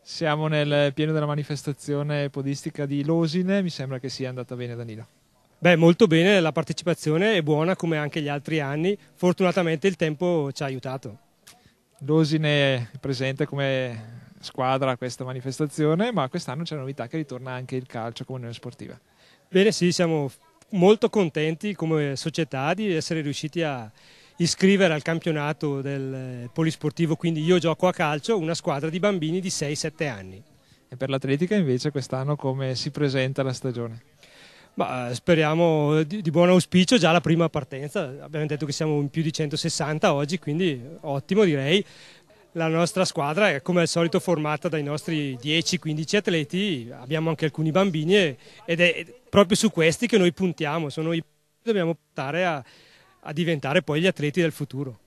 Siamo nel pieno della manifestazione podistica di Losine, mi sembra che sia andata bene Danilo. Beh, molto bene, la partecipazione è buona come anche gli altri anni, fortunatamente il tempo ci ha aiutato. Losine è presente come squadra a questa manifestazione, ma quest'anno c'è la novità che ritorna anche il calcio come unione sportiva. Bene, sì, siamo molto contenti come società di essere riusciti a iscrivere al campionato del eh, polisportivo, quindi io gioco a calcio una squadra di bambini di 6-7 anni. E per l'atletica invece quest'anno come si presenta la stagione? Ma eh, speriamo di, di, buon auspicio già la prima partenza, abbiamo detto che siamo in più di 160 oggi, quindi ottimo direi. La nostra squadra è come al solito formata dai nostri 10-15 atleti, abbiamo anche alcuni bambini ed è proprio su questi che noi puntiamo, sono i dobbiamo puntare a a diventare poi gli atleti del futuro.